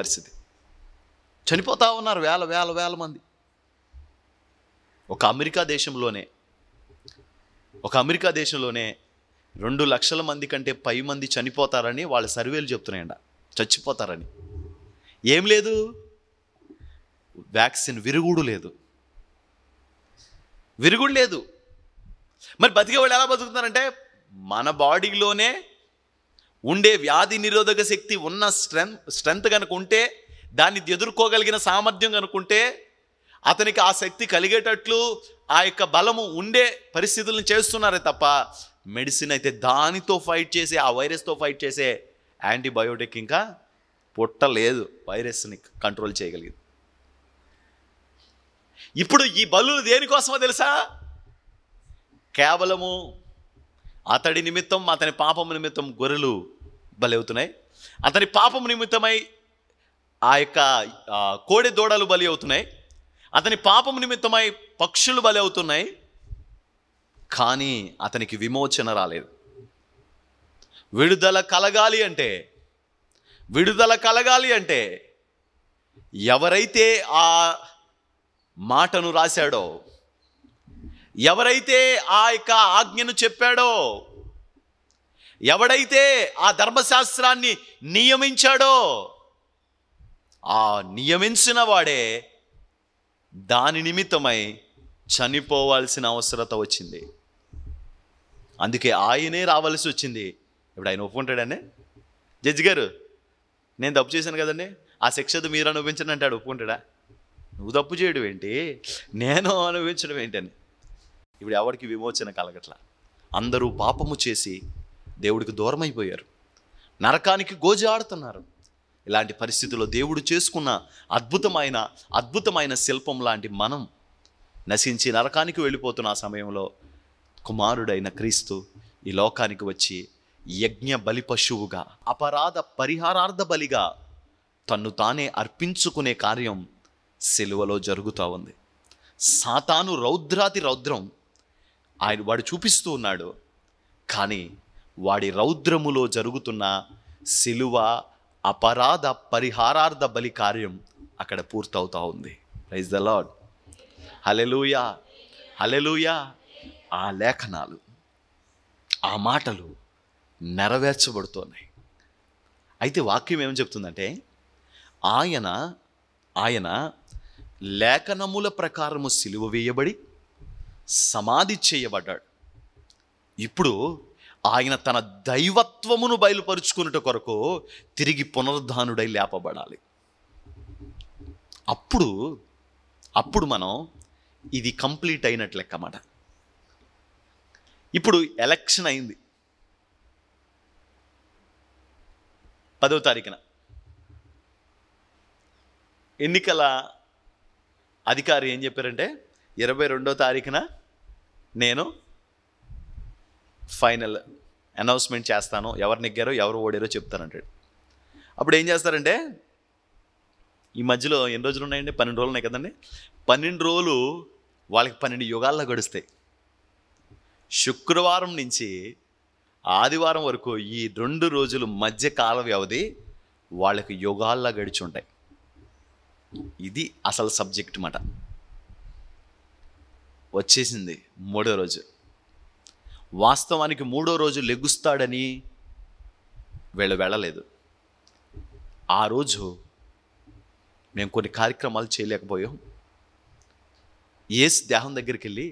పరిస్థితి చనిపోతూ ఉన్నారు వేల వేల వేల మంది ఒక అమెరికా దేశంలోనే ఒక అమెరికా దేశంలోనే రెండు లక్షల మంది కంటే పై మంది చనిపోతారని వాళ్ళ సర్వేలు చెప్తున్నాయండి చచ్చిపోతారని ఏం లేదు వ్యాక్సిన్ విరుగుడు లేదు విరుగుడు లేదు మరి బతికే వాళ్ళు ఎలా బతుకుతున్నారంటే మన బాడీలోనే ఉండే వ్యాధి నిరోధక శక్తి ఉన్న స్ట్రెంత్ స్ట్రెంత్ కనుక ఉంటే దాన్ని ఎదుర్కోగలిగిన సామర్థ్యం కనుకుంటే అతనికి ఆ శక్తి కలిగేటట్లు ఆ యొక్క బలము ఉండే పరిస్థితులను చేస్తున్నారే తప్ప మెడిసిన్ అయితే దానితో ఫైట్ చేసే ఆ వైరస్తో ఫైట్ చేసే యాంటీబయోటిక్ ఇంకా పుట్టలేదు వైరస్ని కంట్రోల్ చేయగలిగింది ఇప్పుడు ఈ బలు దేనికోసమో తెలుసా కేవలము అతడి నిమిత్తం అతని పాపం నిమిత్తం గొర్రెలు బలవుతున్నాయి అతని పాపం నిమిత్తమై ఆ యొక్క కోడి దూడలు బలి అవుతున్నాయి అతని పాపం నిమిత్తమై పక్షులు బలి అవుతున్నాయి కానీ అతనికి విమోచన రాలేదు విడుదల కలగాలి అంటే విడుదల కలగాలి అంటే ఎవరైతే ఆ మాటను రాశాడో ఎవరైతే ఆ యొక్క ఆజ్ఞను చెప్పాడో ఎవడైతే ఆ ధర్మశాస్త్రాన్ని నియమించాడో ఆ నియమించిన వాడే దాని నిమిత్తమై చనిపోవాల్సిన అవసరత వచ్చింది అందుకే ఆయనే రావాల్సి వచ్చింది ఇప్పుడు ఆయన ఒప్పుకుంటాడనే జడ్జి గారు నేను తప్పు చేశాను కదండి ఆ శిక్ష మీరు అనుభవించను అంటాడు ఒప్పుకుంటాడా నువ్వు తప్పు చేయడం ఏంటి నేను అనుభవించడం ఏంటి అని ఇప్పుడు ఎవరికి విమోచన కలగట్ల అందరూ పాపము చేసి దేవుడికి దూరం అయిపోయారు నరకానికి గోజి ఆడుతున్నారు ఇలాంటి పరిస్థితుల్లో దేవుడు చేసుకున్న అద్భుతమైన అద్భుతమైన శిల్పం లాంటి మనం నశించి నరకానికి వెళ్ళిపోతున్న ఆ సమయంలో కుమారుడైన క్రీస్తు ఈ లోకానికి వచ్చి యజ్ఞ బలి పశువుగా అపరాధ పరిహారార్థ బలిగా తన్ను తానే అర్పించుకునే కార్యం సెలువలో జరుగుతూ ఉంది సాతాను రౌద్రాతి రౌద్రం ఆయన వాడు చూపిస్తూ ఉన్నాడు కానీ వాడి రౌద్రములో జరుగుతున్న సిలువ అపరాధ పరిహారార్థ బలి కార్యం అక్కడ పూర్తవుతూ ఉంది raise the Lord hallelujah hallelujah ఆ లేఖనాలు ఆ మాటలు నెరవేర్చబడుతున్నాయి అయితే వాక్యం ఏం చెప్తుందంటే ఆయన ఆయన లేఖనముల ప్రకారము సిలువ వేయబడి సమాధి చేయబడ్డాడు ఇప్పుడు ఆయన తన దైవత్వమును బయలుపరుచుకున్నట కొరకు తిరిగి పునరుద్ధానుడై లేపబడాలి అప్పుడు అప్పుడు మనం ఇది కంప్లీట్ అయినట్లు లెక్కమాట ఇప్పుడు ఎలక్షన్ అయింది పదవ తారీఖున ఎన్నికల అధికారి ఏం చెప్పారంటే ఇరవై రెండో తారీఖున నేను ఫైనల్ అనౌన్స్మెంట్ చేస్తాను ఎవరు నెగ్గారో ఎవరు ఓడారో చెప్తానంటాడు అప్పుడు ఏం చేస్తారంటే ఈ మధ్యలో ఎన్ని రోజులు ఉన్నాయండి పన్నెండు రోజులు ఉన్నాయి కదండి పన్నెండు రోజులు వాళ్ళకి పన్నెండు యుగాల్లో గడుస్తాయి శుక్రవారం నుంచి ఆదివారం వరకు ఈ రెండు రోజులు మధ్య కాల వ్యవధి వాళ్ళకి యుగాల్లో గడిచి ఉంటాయి ఇది అసలు సబ్జెక్ట్ మాట వచ్చేసింది మూడో రోజు వాస్తవానికి మూడో రోజు లెగుస్తాడని వీళ్ళు వెళ్ళలేదు ఆ రోజు మేము కొన్ని కార్యక్రమాలు చేయలేకపోయాం ఏసు దేహం దగ్గరికి వెళ్ళి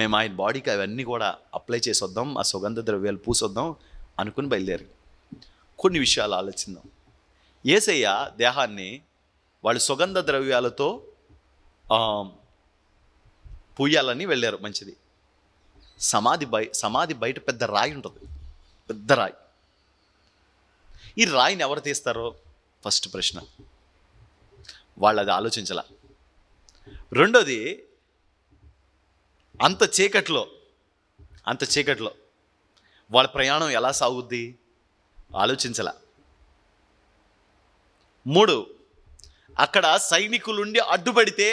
మేము ఆయన బాడీకి అవన్నీ కూడా అప్లై చేసి వద్దాం ఆ సుగంధ ద్రవ్యాలు పూసొద్దాం అనుకుని బయలుదేరి కొన్ని విషయాలు ఆలోచిద్దాం ఏసయ్య దేహాన్ని వాళ్ళు సుగంధ ద్రవ్యాలతో పూయాలని వెళ్ళారు మంచిది సమాధి బయ సమాధి బయట పెద్ద రాయి ఉంటుంది పెద్ద రాయి ఈ రాయిని ఎవరు తీస్తారో ఫస్ట్ ప్రశ్న వాళ్ళు అది ఆలోచించాల రెండోది అంత చీకట్లో అంత చీకట్లో వాళ్ళ ప్రయాణం ఎలా సాగుద్ది ఆలోచించాల మూడు అక్కడ సైనికులుండి అడ్డుపడితే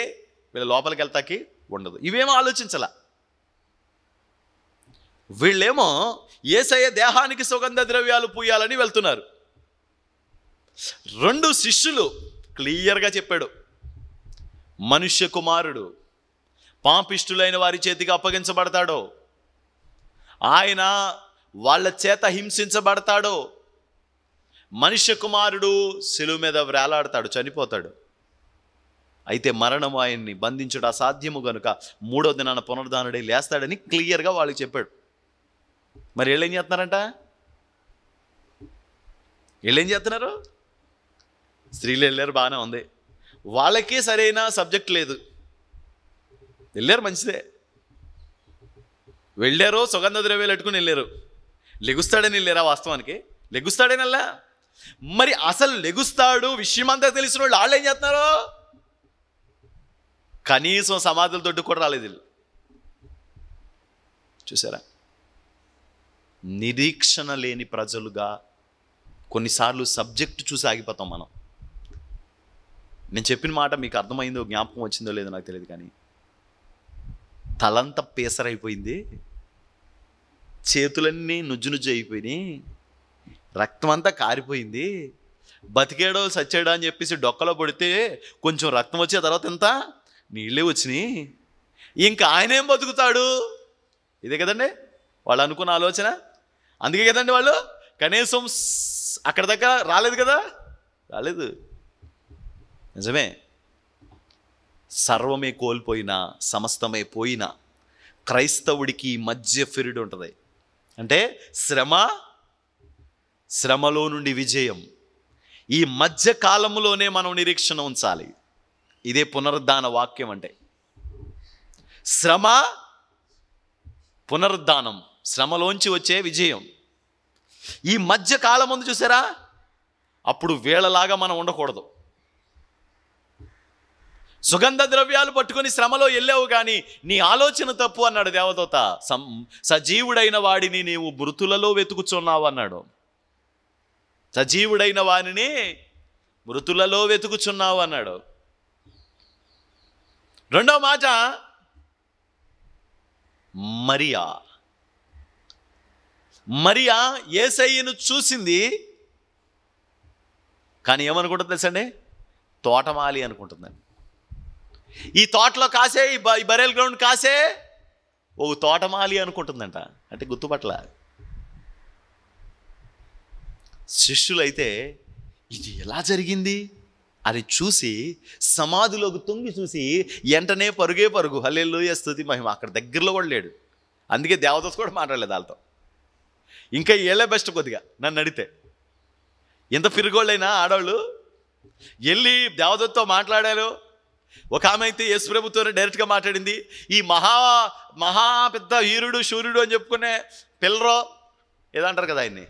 వీళ్ళ లోపలికి వెళ్తాకి ఉండదు ఇవేమో ఆలోచించాల వీళ్ళేమో ఏసయ దేహానికి సుగంధ ద్రవ్యాలు పూయాలని వెళ్తున్నారు రెండు శిష్యులు క్లియర్గా చెప్పాడు మనుష్య కుమారుడు పాపిష్టులైన వారి చేతికి అప్పగించబడతాడో ఆయన వాళ్ళ చేత హింసించబడతాడో మనుష్య కుమారుడు సెలువు మీద వ్రేలాడతాడు చనిపోతాడు అయితే మరణం ఆయన్ని బంధించడం అసాధ్యము గనుక మూడో దినాన పునర్ధానుడే లేస్తాడని క్లియర్గా వాళ్ళు చెప్పాడు మరి వీళ్ళు ఏం చేస్తున్నారంట వీళ్ళు ఏం చేస్తున్నారు స్త్రీలు వెళ్ళారు బాగానే ఉంది వాళ్ళకే సరైన సబ్జెక్ట్ లేదు వెళ్ళారు మంచిదే వెళ్ళారు సుగంధ ద్రవ్యాలు పెట్టుకుని వెళ్ళారు లెగుస్తాడని వెళ్ళారా వాస్తవానికి లెగుస్తాడేనల్లా మరి అసలు లెగుస్తాడు విషయం అంతా తెలిసిన వాళ్ళు వాళ్ళు ఏం చేస్తున్నారు కనీసం సమాధుల దొడ్డు కూడా రాలేదు వీళ్ళు చూసారా నిరీక్షణ లేని ప్రజలుగా కొన్నిసార్లు సబ్జెక్టు చూసి ఆగిపోతాం మనం నేను చెప్పిన మాట మీకు అర్థమైందో జ్ఞాపకం వచ్చిందో లేదో నాకు తెలియదు కానీ తలంత పేసరైపోయింది చేతులన్నీ నుజ్జు నుజ్జు అయిపోయినాయి రక్తం అంతా కారిపోయింది బతికేడో సచ్చేడో అని చెప్పేసి డొక్కలో పడితే కొంచెం రక్తం వచ్చే తర్వాత ఎంత నీళ్ళే వచ్చినాయి ఇంకా ఆయనేం బతుకుతాడు ఇదే కదండి వాళ్ళు అనుకున్న ఆలోచన అందుకే కదండి వాళ్ళు కనీసం అక్కడ దాకా రాలేదు కదా రాలేదు నిజమే సర్వమే కోల్పోయినా సమస్తమే పోయినా క్రైస్తవుడికి మధ్య ఫిరుడు ఉంటుంది అంటే శ్రమ శ్రమలో నుండి విజయం ఈ మధ్య కాలంలోనే మనం నిరీక్షణ ఉంచాలి ఇదే పునరుద్ధాన వాక్యం అంటే శ్రమ పునరుద్ధానం శ్రమలోంచి వచ్చే విజయం ఈ మధ్య కాలం ముందు చూసారా అప్పుడు వేళలాగా మనం ఉండకూడదు సుగంధ ద్రవ్యాలు పట్టుకొని శ్రమలో వెళ్ళావు కానీ నీ ఆలోచన తప్పు అన్నాడు దేవదూత సం సజీవుడైన వాడిని నీవు మృతులలో వెతుకుచున్నావు అన్నాడు సజీవుడైన వాడిని మృతులలో వెతుకుచున్నావు అన్నాడు రెండవ మాట మరియా మరియా ఏసయ్యను చూసింది కానీ ఏమనుకుంటుంది తెలుసండి తోటమాలి అనుకుంటుందండి ఈ తోటలో కాసే ఈ బరేల్ గ్రౌండ్ కాసే ఓ తోటమాలి అనుకుంటుందంట అంటే గుర్తుపట్ల శిష్యులైతే ఇది ఎలా జరిగింది అది చూసి సమాధిలోకి తొంగి చూసి వెంటనే పరుగే పరుగు హల్లెల్లోయ స్థుతి మహిమ అక్కడ దగ్గరలో కూడా లేడు అందుకే దేవదస్ కూడా మాట్లాడలేదు వాళ్ళతో ఇంకా ఏళ్ళే బెస్ట్ కొద్దిగా నన్ను అడితే ఎంత పిరుగోళ్ళైనా ఆడవాళ్ళు వెళ్ళి దేవదత్తో మాట్లాడారు ఒక ఆమె అయితే యశ్ ప్రభుత్వనే డైరెక్ట్గా మాట్లాడింది ఈ మహా మహా పెద్ద హీరుడు సూర్యుడు అని చెప్పుకునే పిల్లరో ఏదంటారు కదా ఆయన్ని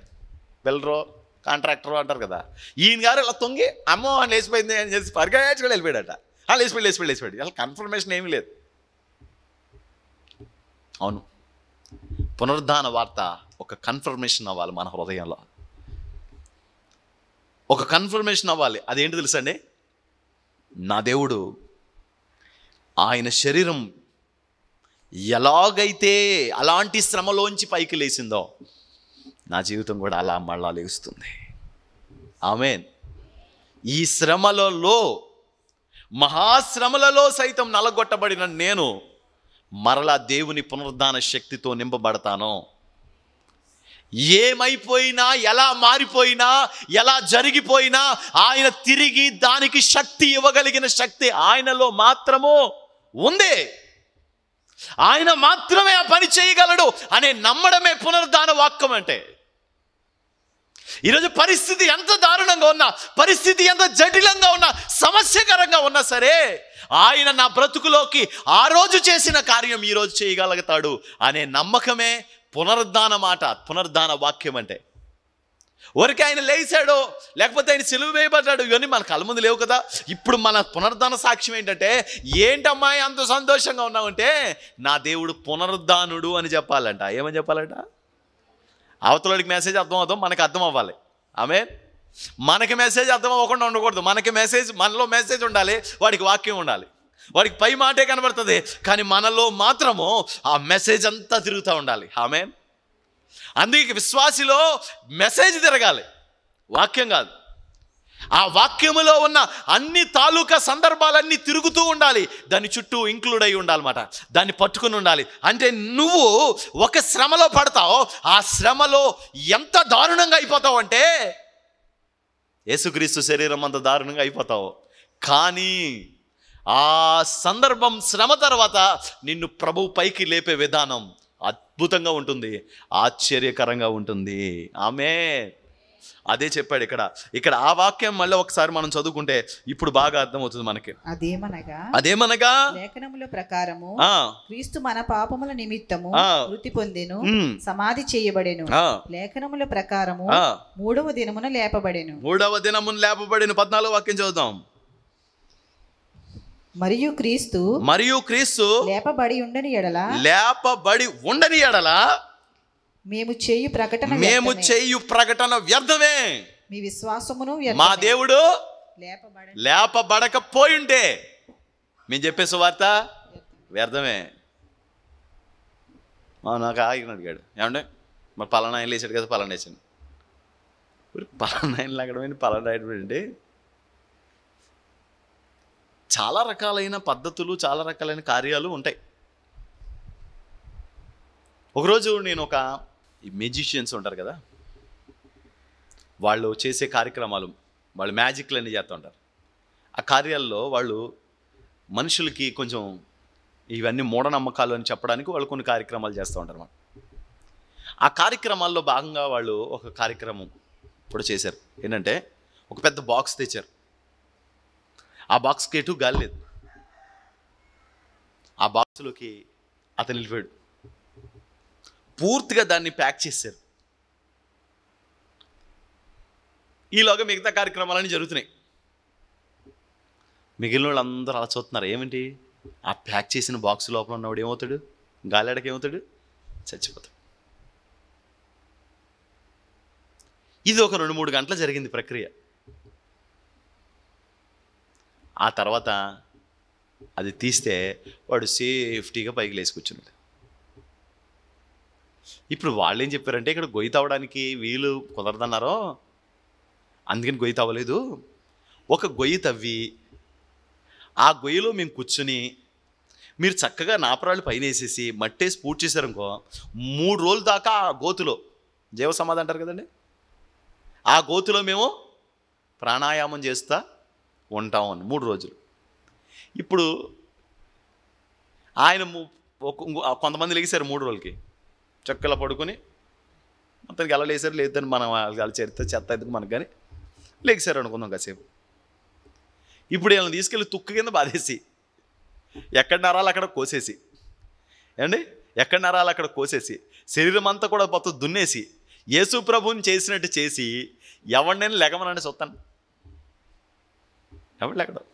పిల్లరో కాంట్రాక్టర్ అంటారు కదా ఈయన గారు ఇలా తొంగి అమ్మ అని లేచిపోయింది అని చెప్పి కూడా వెళ్ళిపోయాడట లేచిపోయి లేచిపోయి లేచిపోయాడు ఇలా కన్ఫర్మేషన్ ఏమీ లేదు అవును పునరుద్ధాన వార్త ఒక కన్ఫర్మేషన్ అవ్వాలి మన హృదయంలో ఒక కన్ఫర్మేషన్ అవ్వాలి అదేంటి తెలుసండి నా దేవుడు ఆయన శరీరం ఎలాగైతే అలాంటి శ్రమలోంచి పైకి లేచిందో నా జీవితం కూడా అలా మళ్ళా లేస్తుంది ఆమెన్ ఈ శ్రమలలో మహాశ్రమలలో సైతం నలగొట్టబడిన నేను మరలా దేవుని పునరుద్ధాన శక్తితో నింపబడతాను ఏమైపోయినా ఎలా మారిపోయినా ఎలా జరిగిపోయినా ఆయన తిరిగి దానికి శక్తి ఇవ్వగలిగిన శక్తి ఆయనలో మాత్రము ఉంది ఆయన మాత్రమే ఆ పని చేయగలడు అనే నమ్మడమే పునరుద్ధాన వాక్యం అంటే ఈరోజు పరిస్థితి ఎంత దారుణంగా ఉన్నా పరిస్థితి ఎంత జటిలంగా ఉన్నా సమస్యకరంగా ఉన్నా సరే ఆయన నా బ్రతుకులోకి ఆ రోజు చేసిన కార్యం ఈరోజు చేయగలుగుతాడు అనే నమ్మకమే పునరుద్ధాన మాట పునరుద్ధాన వాక్యం అంటే ఒరికి ఆయన లేచాడో లేకపోతే ఆయన సెలువు వేయబడ్డాడు ఇవన్నీ మన కళ్ళ ముందు లేవు కదా ఇప్పుడు మన పునరుద్ధాన సాక్ష్యం ఏంటంటే ఏంటమ్మాయి అంత సంతోషంగా అంటే నా దేవుడు పునరుద్ధానుడు అని చెప్పాలంట ఏమని చెప్పాలంట అవతలడికి మెసేజ్ అర్థం అవుతాం మనకు అర్థం అవ్వాలి ఆమె మనకి మెసేజ్ అర్థం అవ్వకుండా ఉండకూడదు మనకి మెసేజ్ మనలో మెసేజ్ ఉండాలి వాడికి వాక్యం ఉండాలి వాడికి పై మాటే కనబడుతుంది కానీ మనలో మాత్రము ఆ మెసేజ్ అంతా తిరుగుతూ ఉండాలి ఆమె అందుకే విశ్వాసిలో మెసేజ్ తిరగాలి వాక్యం కాదు ఆ వాక్యములో ఉన్న అన్ని తాలూకా సందర్భాలన్నీ తిరుగుతూ ఉండాలి దాని చుట్టూ ఇంక్లూడ్ అయి ఉండాలన్నమాట దాన్ని పట్టుకుని ఉండాలి అంటే నువ్వు ఒక శ్రమలో పడతావు ఆ శ్రమలో ఎంత దారుణంగా అయిపోతావు అంటే యేసుక్రీస్తు శరీరం అంత దారుణంగా అయిపోతావు కానీ ఆ సందర్భం శ్రమ తర్వాత నిన్ను ప్రభు పైకి లేపే విధానం అద్భుతంగా ఉంటుంది ఆశ్చర్యకరంగా ఉంటుంది ఆమె అదే చెప్పాడు ఇక్కడ ఇక్కడ ఆ వాక్యం మళ్ళీ ఒకసారి మనం చదువుకుంటే ఇప్పుడు బాగా అర్థం అవుతుంది మనకి అదేమనగా అదేమనగా లేఖనముల ప్రకారము క్రీస్తు మన పాపముల నిమిత్తము మృతి పొందెను సమాధి చేయబడేను లేఖనముల ప్రకారము మూడవ దినమున లేపబడేను మూడవ దినమున లేపబడేను పద్నాలుగు వాక్యం చదువుతాం మరియు క్రీస్తు మరియు క్రీస్తు లేపబడి ఉండని ఎడల లేపబడి ఉండని ఎడల మేము చేయు ప్రకటన మేము చేయు ప్రకటన వ్యర్థమే మీ విశ్వాసమును మా దేవుడు ఉంటే మేము చెప్పేసి వార్త వ్యర్థమే మా నాకు ఆగిన అడిగాడు ఏమంటే మరి పలానా ఆయన వేసాడు కదా పలానా వేసాను పలానా ఆయన అక్కడ పోయింది పలానా అంటే చాలా రకాలైన పద్ధతులు చాలా రకాలైన కార్యాలు ఉంటాయి ఒకరోజు నేను ఒక ఈ మెజిషియన్స్ ఉంటారు కదా వాళ్ళు చేసే కార్యక్రమాలు వాళ్ళు మ్యాజిక్లు అన్నీ చేస్తూ ఉంటారు ఆ కార్యాల్లో వాళ్ళు మనుషులకి కొంచెం ఇవన్నీ మూఢనమ్మకాలు అని చెప్పడానికి వాళ్ళు కొన్ని కార్యక్రమాలు చేస్తూ ఉంటారు మనం ఆ కార్యక్రమాల్లో భాగంగా వాళ్ళు ఒక కార్యక్రమం ఇప్పుడు చేశారు ఏంటంటే ఒక పెద్ద బాక్స్ తెచ్చారు ఆ బాక్స్కి ఎటు గాలి లేదు ఆ బాక్స్లోకి అతను వెళ్ళిపోయాడు పూర్తిగా దాన్ని ప్యాక్ చేశారు ఈలోగా మిగతా కార్యక్రమాలన్నీ జరుగుతున్నాయి మిగిలిన వాళ్ళు అందరూ అలా చూస్తున్నారు ఏమిటి ఆ ప్యాక్ చేసిన బాక్స్ లోపల ఉన్నవాడు ఏమవుతాడు గాలిడకి ఏమవుతాడు చచ్చిపోతాడు ఇది ఒక రెండు మూడు గంటల జరిగింది ప్రక్రియ ఆ తర్వాత అది తీస్తే వాడు సేఫ్టీగా పైకి లేచి కూర్చున్నాడు ఇప్పుడు వాళ్ళు ఏం చెప్పారంటే ఇక్కడ గొయ్యి తవ్వడానికి వీలు కుదరదన్నారో అందుకని గొయ్యి తవ్వలేదు ఒక గొయ్యి తవ్వి ఆ గొయ్యిలో మేము కూర్చుని మీరు చక్కగా నాపరాలు పైన వేసేసి మట్టేసి పూర్తి చేశారనుకో మూడు రోజుల దాకా ఆ గోతులో జీవ సమాధి అంటారు కదండి ఆ గోతులో మేము ప్రాణాయామం చేస్తా ఉంటాం అని మూడు రోజులు ఇప్పుడు ఆయన కొంతమంది లెగిశారు మూడు రోజులకి చక్కలా పడుకొని మొత్తానికి ఎలా లేసారు లేదని మనం వాళ్ళ చరిత్ర చెత్త ఎందుకు మనకు కానీ లేచారు అనుకుందాం కాసేపు ఇప్పుడు వీళ్ళని తీసుకెళ్ళి తుక్కు కింద బాధేసి ఎక్కడ నరాలు అక్కడ కోసేసి ఏమండి ఎక్కడ నరాలు అక్కడ కోసేసి శరీరం అంతా కూడా పొత్తు దున్నేసి యేసు ప్రభుని చేసినట్టు చేసి ఎవడినైనా లెగమనని చూస్తాను ఎవడు లెగడం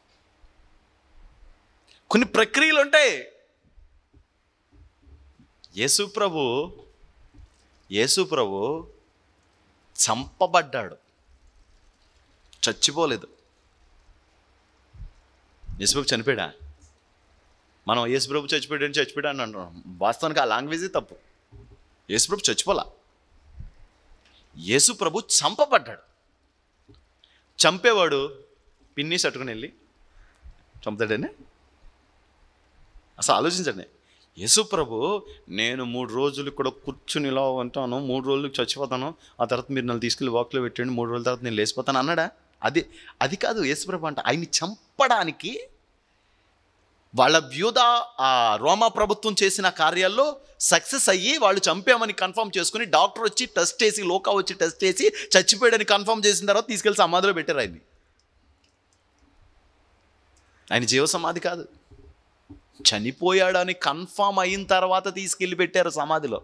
కొన్ని ప్రక్రియలు ఉంటాయి యేసు ప్రభు యేసు ప్రభు చంపబడ్డాడు చచ్చిపోలేదు యేసుప్రభు చనిపోయా మనం యేసుప్రభు చచ్చిపోయాడని చచ్చిపోయాడు అని అంటున్నాం వాస్తవానికి ఆ లాంగ్వేజే తప్పు యేసుప్రభు చచ్చిపోలా యేసు ప్రభు చంపబడ్డాడు చంపేవాడు పిన్ని సట్టుకుని వెళ్ళి చంపుతాడనే అసలు ఆలోచించండి యశుప్రభు నేను మూడు రోజులు ఇక్కడ కూర్చుని ఇలా ఉంటాను మూడు రోజులు చచ్చిపోతాను ఆ తర్వాత మీరు నన్ను తీసుకెళ్ళి వాక్లో పెట్టండి మూడు రోజుల తర్వాత నేను లేచిపోతాను అన్నాడా అది అది కాదు యేసుప్రభు అంట ఆయన్ని చంపడానికి వాళ్ళ వ్యూధ ఆ రోమా ప్రభుత్వం చేసిన కార్యాల్లో సక్సెస్ అయ్యి వాళ్ళు చంపామని కన్ఫర్మ్ చేసుకుని డాక్టర్ వచ్చి టెస్ట్ చేసి లోకా వచ్చి టెస్ట్ చేసి చచ్చిపోయాడని కన్ఫర్మ్ చేసిన తర్వాత తీసుకెళ్లి సమాధిలో పెట్టారు ఆయన్ని ఆయన జీవ సమాధి కాదు చనిపోయాడని కన్ఫామ్ అయిన తర్వాత తీసుకెళ్ళి పెట్టారు సమాధిలో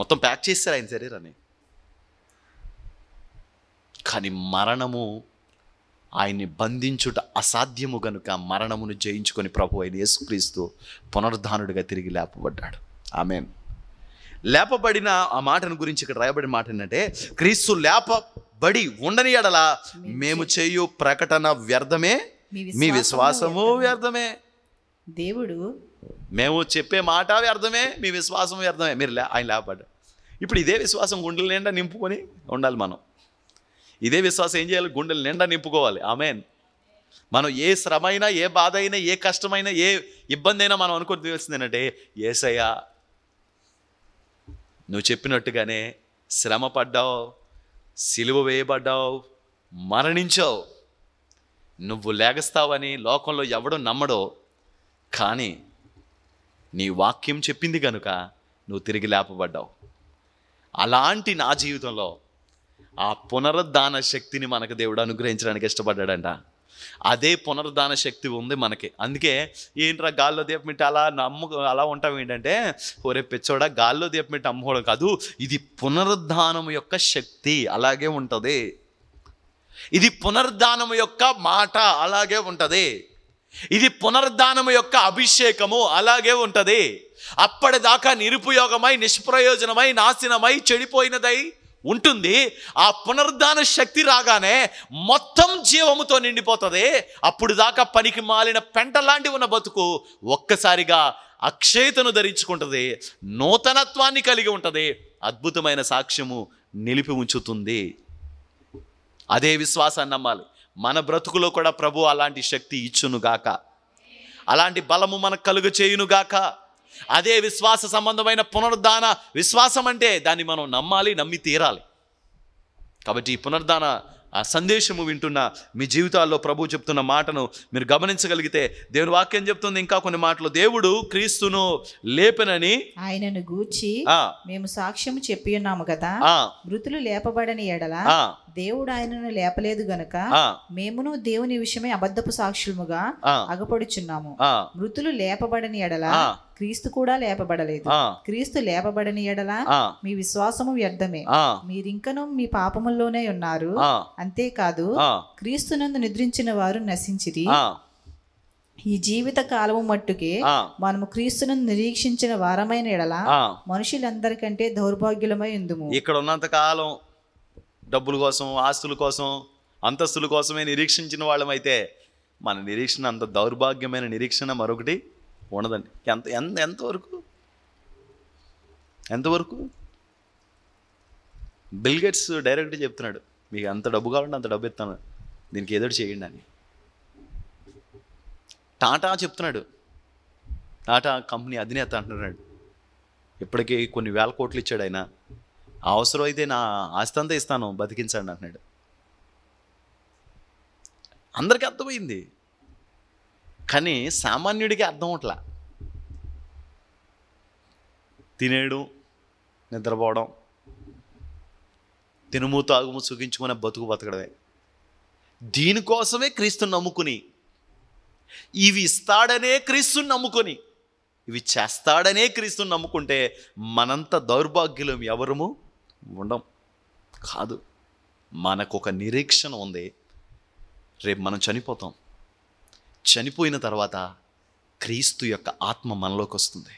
మొత్తం ప్యాక్ చేస్తారు ఆయన శరీరాన్ని కానీ మరణము ఆయన్ని బంధించుట అసాధ్యము గనుక మరణమును జయించుకొని ప్రభు అయిన యేసుక్రీస్తు పునరుద్ధానుడిగా తిరిగి లేపబడ్డాడు ఆమె లేపబడిన ఆ మాటను గురించి ఇక్కడ రాయబడిన మాట ఏంటంటే క్రీస్తు లేపబడి ఉండని ఎడల మేము చేయు ప్రకటన వ్యర్థమే మీ విశ్వాసము వ్యర్థమే దేవుడు మేము చెప్పే మాట వ్యర్థమే మీ విశ్వాసం వ్యర్థమే మీరు లే ఆయన లేపడ్డా ఇప్పుడు ఇదే విశ్వాసం గుండెల నిండా నింపుకొని ఉండాలి మనం ఇదే విశ్వాసం ఏం చేయాలి గుండెల నిండా నింపుకోవాలి ఆమెన్ మనం ఏ శ్రమ అయినా ఏ బాధ అయినా ఏ కష్టమైనా ఏ ఇబ్బంది అయినా మనం అనుకుని ఏంటంటే ఏసయ్యా నువ్వు చెప్పినట్టుగానే శ్రమ పడ్డావు సిలువ వేయబడ్డావు మరణించావు నువ్వు లేగస్తావని లోకంలో ఎవడో నమ్మడో కానీ నీ వాక్యం చెప్పింది కనుక నువ్వు తిరిగి లేపబడ్డావు అలాంటి నా జీవితంలో ఆ పునరుద్ధాన శక్తిని మనకు దేవుడు అనుగ్రహించడానికి ఇష్టపడ్డాడంట అదే పునరుద్ధాన శక్తి ఉంది మనకి అందుకే ఏంట్రా గాల్లో దీపమిట్టి అలా నమ్ము అలా ఉంటాం ఏంటంటే ఒరే పిచ్చోడ గాల్లో దీపమిట్టి అమ్ముకోవడం కాదు ఇది పునరుద్ధానం యొక్క శక్తి అలాగే ఉంటుంది ఇది పునర్దానము యొక్క మాట అలాగే ఉంటుంది ఇది పునర్దానము యొక్క అభిషేకము అలాగే ఉంటుంది అప్పటిదాకా నిరుపయోగమై నిష్ప్రయోజనమై నాశనమై చెడిపోయినదై ఉంటుంది ఆ పునర్దాన శక్తి రాగానే మొత్తం జీవముతో నిండిపోతుంది అప్పుడు దాకా పనికి మాలిన పెంట లాంటి ఉన్న బతుకు ఒక్కసారిగా అక్షయతను ధరించుకుంటుంది నూతనత్వాన్ని కలిగి ఉంటుంది అద్భుతమైన సాక్ష్యము నిలిపి ఉంచుతుంది అదే విశ్వాసాన్ని నమ్మాలి మన బ్రతుకులో కూడా ప్రభు అలాంటి శక్తి ఇచ్చునుగాక అలాంటి బలము మనకు కలుగు చేయునుగాక అదే విశ్వాస సంబంధమైన పునరుద్ధాన విశ్వాసం అంటే దాన్ని మనం నమ్మాలి నమ్మి తీరాలి కాబట్టి ఈ పునరుద్ధాన ఆ సందేశము వింటున్న మీ జీవితాల్లో ప్రభు చెప్తున్న మాటను మీరు గమనించగలిగితే దేవుని వాక్యం చెప్తుంది ఇంకా కొన్ని మాటలు దేవుడు క్రీస్తును లేపనని ఆయనను గూర్చి మేము సాక్ష్యం చెప్పి ఉన్నాము కదా మృతులు లేపబడని ఎడల దేవుడు ఆయనను లేపలేదు గనుక మేమును దేవుని విషయమే అబద్ధపు సాక్షులుగా అగపడుచున్నాము మృతులు లేపబడని ఎడల క్రీస్తు కూడా లేపబడలేదు క్రీస్తు లేపబడని ఎడలా మీ విశ్వాసము వ్యర్థమే మీరింకను మీ పాపముల్లోనే ఉన్నారు అంతేకాదు క్రీస్తునందు నిద్రించిన వారు నశించిరి ఈ జీవిత కాలము మట్టుకే మనము క్రీస్తును నిరీక్షించిన వారమైన ఎడల మనుషులందరికంటే దౌర్భాగ్యులమై ఉందుము ఇక్కడ ఉన్నంత కాలం డబ్బుల కోసం ఆస్తుల కోసం అంతస్తుల కోసమే నిరీక్షించిన వాళ్ళమైతే మన నిరీక్షణ అంత దౌర్భాగ్యమైన నిరీక్షణ మరొకటి ఉండదండి ఎంత ఎంత ఎంతవరకు ఎంతవరకు బిల్గేట్స్ డైరెక్ట్ చెప్తున్నాడు మీకు అంత డబ్బు కావాలంటే అంత డబ్బు ఇస్తాను దీనికి ఏదో చేయండి అని టాటా చెప్తున్నాడు టాటా కంపెనీ అధినేత అంటున్నాడు ఇప్పటికీ కొన్ని వేల కోట్లు ఇచ్చాడు ఆయన అవసరం అయితే నా ఆస్తి అంతా ఇస్తాను బతికించండి అంటున్నాడు అందరికీ అర్థమైంది కానీ సామాన్యుడికి అర్థం అవట్లా తినేయడం నిద్రపోవడం తినుము తాగుము సుఖించుకునే బతుకు బతకడమే దీనికోసమే క్రీస్తుని నమ్ముకుని ఇవి ఇస్తాడనే క్రీస్తుని నమ్ముకొని ఇవి చేస్తాడనే క్రీస్తుని నమ్ముకుంటే మనంత దౌర్భాగ్యులం ఎవరము ఉండం కాదు మనకు ఒక నిరీక్షణ ఉంది రేపు మనం చనిపోతాం చనిపోయిన తర్వాత క్రీస్తు యొక్క ఆత్మ మనలోకి వస్తుంది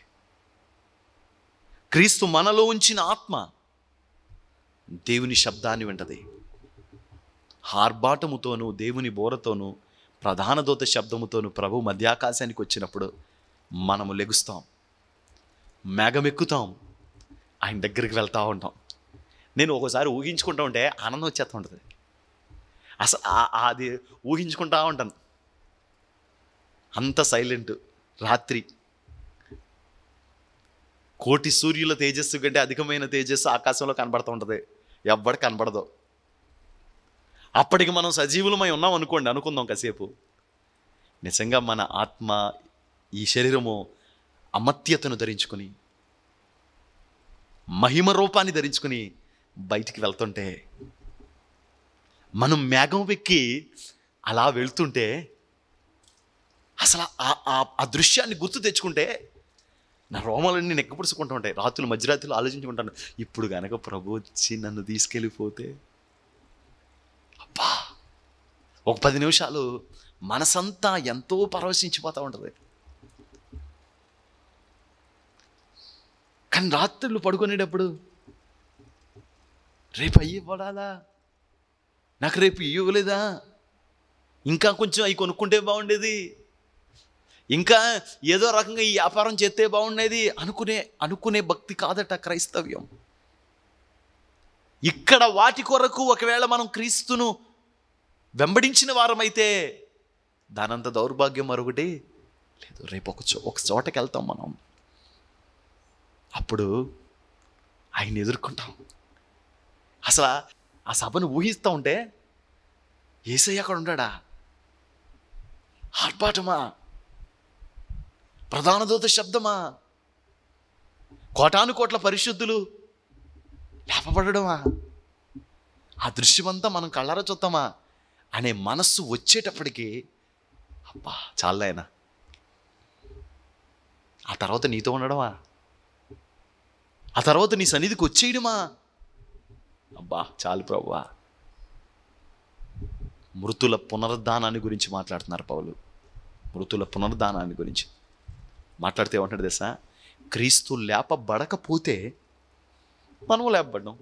క్రీస్తు మనలో ఉంచిన ఆత్మ దేవుని శబ్దాన్ని వింటది హార్బాటముతోనూ దేవుని బోరతోనూ ప్రధాన దూత శబ్దముతోనూ ప్రభు మధ్యాకాశానికి వచ్చినప్పుడు మనము లెగుస్తాం మేఘమెక్కుతాం ఆయన దగ్గరికి వెళ్తూ ఉంటాం నేను ఒకసారి ఊహించుకుంటూ ఉంటే ఆనందం వచ్చేస్తూ ఉంటుంది అసలు అది ఊహించుకుంటూ ఉంటాను అంత సైలెంట్ రాత్రి కోటి సూర్యుల తేజస్సు కంటే అధికమైన తేజస్సు ఆకాశంలో కనబడుతూ ఉంటుంది ఎవ్వడు కనబడదు అప్పటికి మనం సజీవులమై ఉన్నాం అనుకోండి అనుకుందాం కాసేపు నిజంగా మన ఆత్మ ఈ శరీరము అమత్యతను ధరించుకుని మహిమ రూపాన్ని ధరించుకుని బయటికి వెళ్తుంటే మనం మేఘం వెక్కి అలా వెళ్తుంటే అసలు ఆ దృశ్యాన్ని గుర్తు తెచ్చుకుంటే నా రోమాలన్నీ నెక్కపుడుచుకుంటూ ఉంటాయి రాత్రులు మధ్యరాత్రులు ఆలోచించుకుంటాను ఇప్పుడు కనుక ప్రభు వచ్చి నన్ను తీసుకెళ్ళిపోతే అబ్బా ఒక పది నిమిషాలు మనసంతా ఎంతో పరవశించిపోతూ ఉంటుంది కానీ రాత్రులు పడుకునేటప్పుడు రేపు అయ్యి పడాలా నాకు రేపు ఇవ్వలేదా ఇంకా కొంచెం అవి కొనుక్కుంటే బాగుండేది ఇంకా ఏదో రకంగా ఈ వ్యాపారం చేస్తే బాగుండేది అనుకునే అనుకునే భక్తి కాదట క్రైస్తవ్యం ఇక్కడ వాటి కొరకు ఒకవేళ మనం క్రీస్తును వెంబడించిన వారమైతే దానంత దౌర్భాగ్యం మరొకటి లేదు రేపు ఒక చో ఒక చోటకి వెళ్తాం మనం అప్పుడు ఆయన ఎదుర్కొంటాం అసలు ఆ సభను ఊహిస్తూ ఉంటే ఏసయ్య అక్కడ ఉంటాడా ఆర్పాటమా ప్రధాన దూత శబ్దమా కోటాను కోట్ల పరిశుద్ధులు లేపబడమా ఆ దృశ్యమంతా మనం కళ్ళారా చూద్దామా అనే మనస్సు వచ్చేటప్పటికి అబ్బా చాలైనా ఆ తర్వాత నీతో ఉండడమా ఆ తర్వాత నీ సన్నిధికి వచ్చేయడమా అబ్బా చాలు ప్రభువా మృతుల పునరుద్ధానాన్ని గురించి మాట్లాడుతున్నారు పౌలు మృతుల పునరుద్ధానాన్ని గురించి మాట్లాడితే ఏమంటాడు తెలుసా క్రీస్తు లేపబడకపోతే మనము లేపబడ్డాం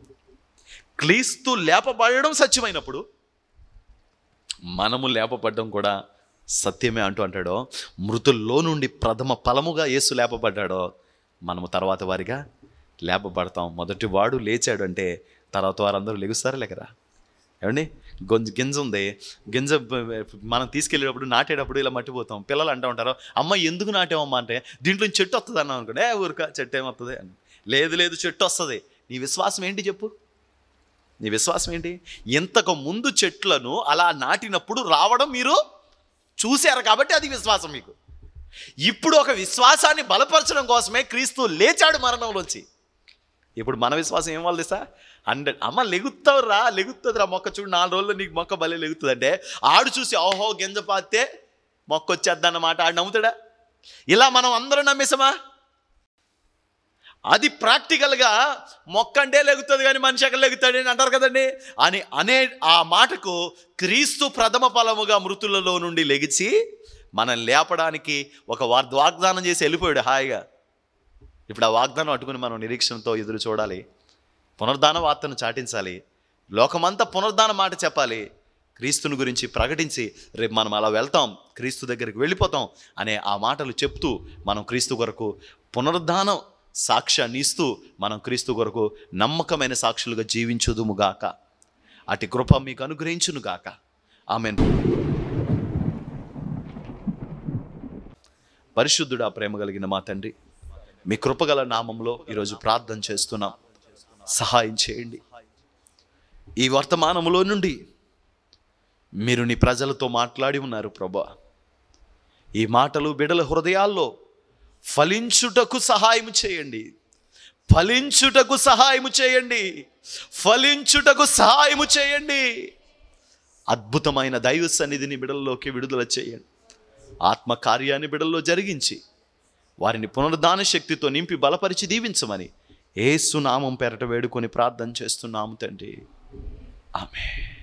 క్రీస్తు లేపబడడం సత్యమైనప్పుడు మనము లేపబడ్డం కూడా సత్యమే అంటూ అంటాడో మృతుల్లో నుండి ప్రథమ ఫలముగా యేసు లేపబడ్డాడో మనము తర్వాత వారిగా లేపబడతాం మొదటి వాడు లేచాడు అంటే తర్వాత వారందరూ లెగుస్తారా లేకరా ఏమండి గొంజ గింజ ఉంది గింజ మనం తీసుకెళ్ళేటప్పుడు నాటేటప్పుడు ఇలా మట్టిపోతాం పిల్లలు అంటూ ఉంటారు అమ్మ ఎందుకు నాటేమమ్మా అంటే దీంట్లో చెట్టు వస్తుంది అన్నాం అనుకోండి ఏ ఊరిక చెట్టు ఏమవుతుంది అని లేదు లేదు చెట్టు వస్తుంది నీ విశ్వాసం ఏంటి చెప్పు నీ విశ్వాసం ఏంటి ఇంతకు ముందు చెట్లను అలా నాటినప్పుడు రావడం మీరు చూశారు కాబట్టి అది విశ్వాసం మీకు ఇప్పుడు ఒక విశ్వాసాన్ని బలపరచడం కోసమే క్రీస్తు లేచాడు మరణంలోంచి ఇప్పుడు మన విశ్వాసం ఏం వాళ్ళు తెసా హండ్రెడ్ అమ్మ లెగుతుంది లెగుతుందిరా మొక్క చూడు నాలుగు రోజుల్లో నీకు మొక్క భలే లెగుతుంది అంటే ఆడు చూసి ఓహో గింజ పాతే మొక్క అన్నమాట ఆడు నమ్ముతాడా ఇలా మనం అందరం నమ్మేసామా అది ప్రాక్టికల్గా మొక్క అంటే లెగుతుంది కానీ మనిషి ఎక్కడ లెగుతాడని అంటారు కదండి అని అనే ఆ మాటకు క్రీస్తు ప్రథమ ఫలముగా మృతులలో నుండి లెగిచి మనం లేపడానికి ఒక వాగ్దానం చేసి వెళ్ళిపోయాడు హాయిగా ఇప్పుడు ఆ వాగ్దానం అట్టుకుని మనం నిరీక్షణతో ఎదురు చూడాలి పునర్ధాన వార్తను చాటించాలి లోకమంతా పునర్ధాన మాట చెప్పాలి క్రీస్తుని గురించి ప్రకటించి రేపు మనం అలా వెళ్తాం క్రీస్తు దగ్గరికి వెళ్ళిపోతాం అనే ఆ మాటలు చెప్తూ మనం క్రీస్తు కొరకు పునరుద్ధానం సాక్ష్యాన్ని ఇస్తూ మనం క్రీస్తు కొరకు నమ్మకమైన సాక్షులుగా జీవించుదుముగాక అటు కృప మీకు అనుగ్రహించునుగాక ఆమె పరిశుద్ధుడా ప్రేమ కలిగిన మా తండ్రి మీ కృపగల నామంలో ఈరోజు ప్రార్థన చేస్తున్నాం సహాయం చేయండి ఈ వర్తమానంలో నుండి మీరు నీ ప్రజలతో మాట్లాడి ఉన్నారు ప్రభా ఈ మాటలు బిడల హృదయాల్లో ఫలించుటకు సహాయం చేయండి ఫలించుటకు సహాయము చేయండి ఫలించుటకు సహాయము చేయండి అద్భుతమైన దైవ సన్నిధిని బిడల్లోకి విడుదల చేయండి ఆత్మకార్యాన్ని బిడల్లో జరిగించి వారిని పునరుద్ధాన శక్తితో నింపి బలపరిచి దీవించమని ఏసునామం పెరట వేడుకొని ప్రార్థన చేస్తున్నాము తండ్రి ఆమె